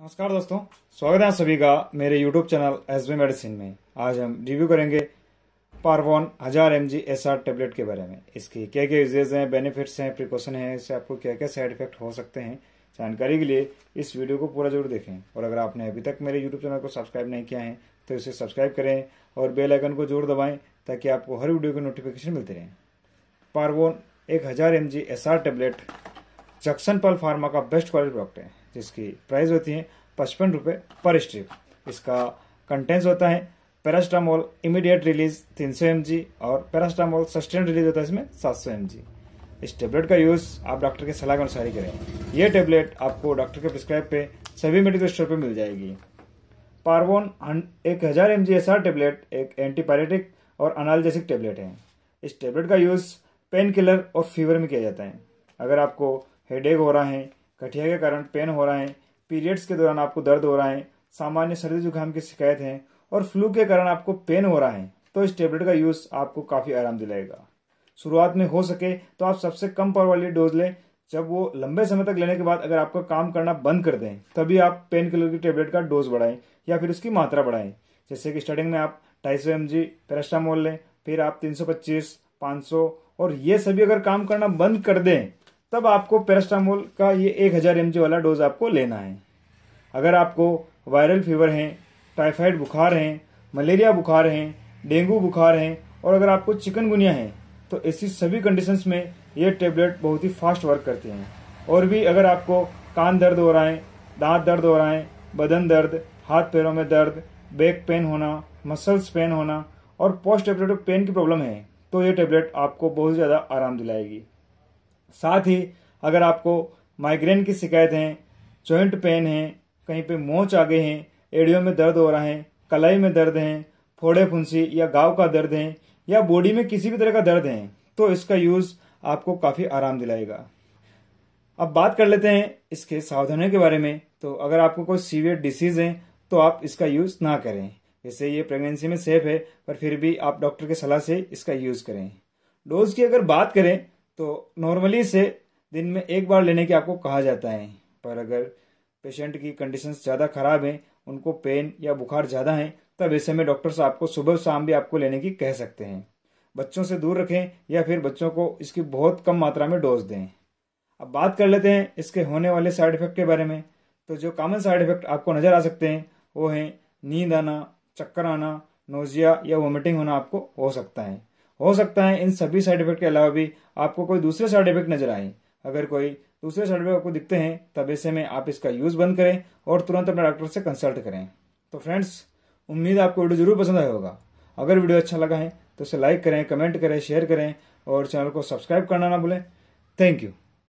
नमस्कार दोस्तों स्वागत है आप सभी का मेरे YouTube channel S B medicine में आज हम रिव्यू करेंगे पारवॉन हजार M G S R tablet के बारे में इसके क्या क्या यूजेज हैं बेनिफिट्स हैं प्रिकॉशन हैं इससे आपको क्या क्या साइड इफेक्ट हो सकते हैं जानकारी के लिए इस वीडियो को पूरा जरूर देखें और अगर आपने अभी तक मेरे यूट्यूब चैनल को सब्सक्राइब नहीं किया है तो इसे सब्सक्राइब करें और बेलाइकन को जरूर दबाएं ताकि आपको हर वीडियो की नोटिफिकेशन मिलती रहे पारवॉन एक हजार M G S R tablet जक्सन पल फार्मा का बेस्ट क्वालिटी प्रोडक्ट है जिसकी प्राइस होती है पचपन रुपये पर स्ट्रिप इसका कंटेंट्स होता है पैरास्टामोल इमीडिएट रिलीज तीन सौ एम और पैरास्टामोल सस्टेन रिलीज होता है इसमें सात सौ एम इस टेबलेट का यूज़ आप डॉक्टर के सलाह के अनुसार ही करें यह टेबलेट आपको डॉक्टर के प्रिस्क्राइब पे सभी मेडिकल स्टोर पर मिल जाएगी पार्वोन एक हज़ार M G S R tablet एक एंटीपायरेटिक और अनालजेसिक टेबलेट है इस टेबलेट का यूज़ पेन किलर और फीवर में किया जाता है अगर आपको हेडेक हो रहा है गठिया के कारण पेन हो रहा है पीरियड्स के दौरान आपको दर्द हो रहा है सामान्य सर्दी जुकाम की शिकायत है और फ्लू के कारण आपको पेन हो रहा है तो इस टेबलेट का यूज आपको काफी आराम दिलाएगा शुरुआत में हो सके तो आप सबसे कम पावर वाली डोज लें जब वो लंबे समय तक लेने के बाद अगर आपका काम करना बंद कर दें तभी आप पेन किलर की टेबलेट का डोज बढ़ाएं या फिर उसकी मात्रा बढ़ाएं जैसे कि स्टार्टिंग में आप ढाई सौ एम जी पैरास्टामोल लें फिर आप तीन सौ पच्चीस पाँच सौ और ये सभी अगर काम करना बंद कर दें तब आपको पैरास्टामोल का ये एक हज़ार एम वाला डोज आपको लेना है अगर आपको वायरल फीवर हैं टाइफाइड बुखार हैं मलेरिया बुखार हैं डेंगू बुखार हैं और अगर आपको चिकनगुनिया है तो ऐसी सभी कंडीशंस में ये टेबलेट बहुत ही फास्ट वर्क करते हैं और भी अगर आपको कान दर्द हो रहा है दांत दर्द हो रहा है बदन दर्द हाथ पैरों में दर्द बैक पेन होना मसल्स पेन होना और पोस्ट टेबलेटिव पेन की प्रॉब्लम है तो ये टेबलेट आपको बहुत ज़्यादा आराम दिलाएगी साथ ही अगर आपको माइग्रेन की शिकायत है जॉइंट पेन है कहीं पे मोच आ गए हैं एड़ियों में दर्द हो रहा है कलाई में दर्द है फोड़े फुंसी या गाँव का दर्द है या बॉडी में किसी भी तरह का दर्द है तो इसका यूज़ आपको काफ़ी आराम दिलाएगा अब बात कर लेते हैं इसके सावधानियों के बारे में तो अगर आपको कोई सीवियर डिसीज़ है तो आप इसका यूज़ ना करें जैसे ये प्रेगनेंसी में सेफ है पर फिर भी आप डॉक्टर की सलाह से इसका यूज़ करें डोज की अगर बात करें तो नॉर्मली से दिन में एक बार लेने की आपको कहा जाता है पर अगर पेशेंट की कंडीशन ज़्यादा ख़राब हैं उनको पेन या बुखार ज़्यादा है तब ऐसे में डॉक्टर साहब को सुबह शाम भी आपको लेने की कह सकते हैं बच्चों से दूर रखें या फिर बच्चों को इसकी बहुत कम मात्रा में डोज दें अब बात कर लेते हैं इसके होने वाले साइड इफेक्ट के बारे में तो जो कॉमन साइड इफेक्ट आपको नज़र आ सकते हैं वो हैं नींद आना चक्कर आना नोजिया या वोमिटिंग होना आपको हो सकता है हो सकता है इन सभी साइड इफेक्ट के अलावा भी आपको कोई दूसरे साइड इफेक्ट नजर आए अगर कोई दूसरे साइड इफेक्ट आपको दिखते हैं तब ऐसे में आप इसका यूज बंद करें और तुरंत अपने डॉक्टर से कंसल्ट करें तो फ्रेंड्स उम्मीद आपको वीडियो जरूर पसंद आया होगा अगर वीडियो अच्छा लगा है तो इसे लाइक करें कमेंट करें शेयर करें और चैनल को सब्सक्राइब करना ना भूलें थैंक यू